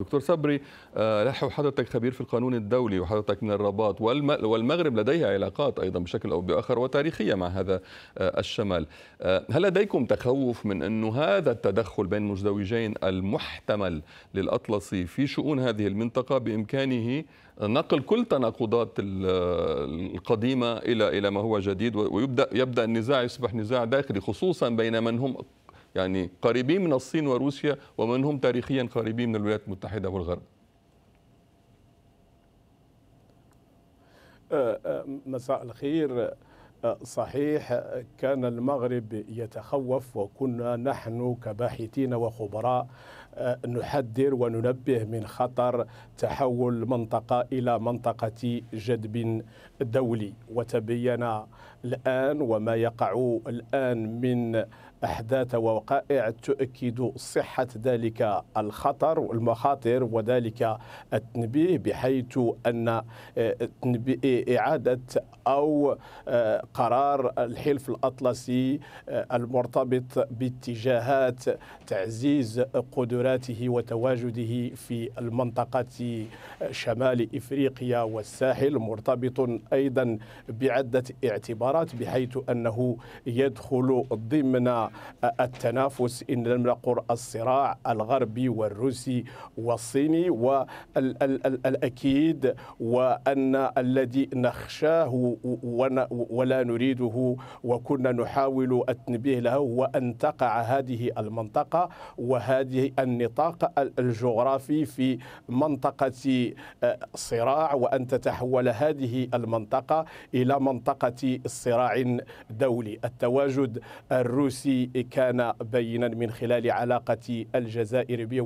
دكتور صبري آه، لحو حضرتك خبير في القانون الدولي وحضرتك من الرباط والمغرب لديها علاقات ايضا بشكل او باخر وتاريخيه مع هذا آه، الشمال آه، هل لديكم تخوف من انه هذا التدخل بين المزدوجين المحتمل للاطلسي في شؤون هذه المنطقه بامكانه نقل كل تناقضات القديمه الى الى ما هو جديد ويبدا يبدا النزاع يصبح نزاع داخلي خصوصا بين من هم يعني قريبين من الصين وروسيا ومنهم تاريخيا قريبين من الولايات المتحدة والغرب أه، أه، مساء الخير أه، صحيح كان المغرب يتخوف وكنا نحن كباحثين وخبراء آه، نحذر وننبه من خطر تحول المنطقة إلى منطقة جذب دولي وتبين الآن وما يقع الآن من أحداث ووقائع تؤكد صحة ذلك الخطر والمخاطر وذلك التنبيه بحيث أن آه، إعادة أو آه، قرار الحلف الأطلسي المرتبط باتجاهات تعزيز قدرات قدراته وتواجده في المنطقة شمال إفريقيا والساحل مرتبط أيضا بعدة اعتبارات بحيث أنه يدخل ضمن التنافس إن لم نقر الصراع الغربي والروسي والصيني والأكيد وأن الذي نخشاه ولا نريده وكنا نحاول التنبيه له هو أن تقع هذه المنطقة وهذه أن النطاق الجغرافي في منطقة آه، صراع وأن تتحول هذه المنطقة إلى منطقة صراع دولي التواجد الروسي كان بينا من خلال علاقة الجزائر به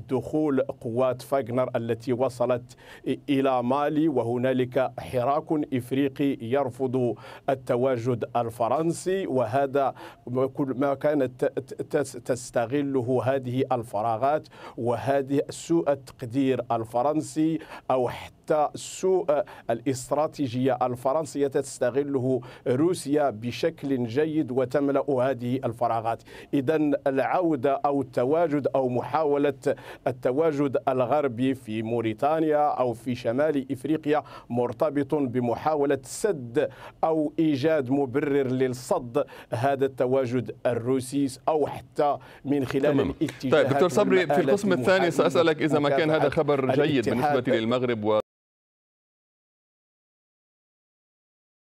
ودخول قوات فاغنر التي وصلت إلى مالي وهنالك حراك إفريقي يرفض التواجد الفرنسي وهذا ما كانت تستغله هذه الفرنسي الفراغات وهذه سوء التقدير الفرنسي أو حتى سوء الاستراتيجية الفرنسية تستغله روسيا بشكل جيد وتملأ هذه الفراغات إذا العودة أو التواجد أو محاولة التواجد الغربي في موريتانيا أو في شمال إفريقيا مرتبط بمحاولة سد أو إيجاد مبرر للصد هذا التواجد الروسي أو حتى من خلال تمام. طيب دكتور صبري في القسم الثاني سأسألك إذا ما كان هذا خبر جيد بالنسبة للمغرب و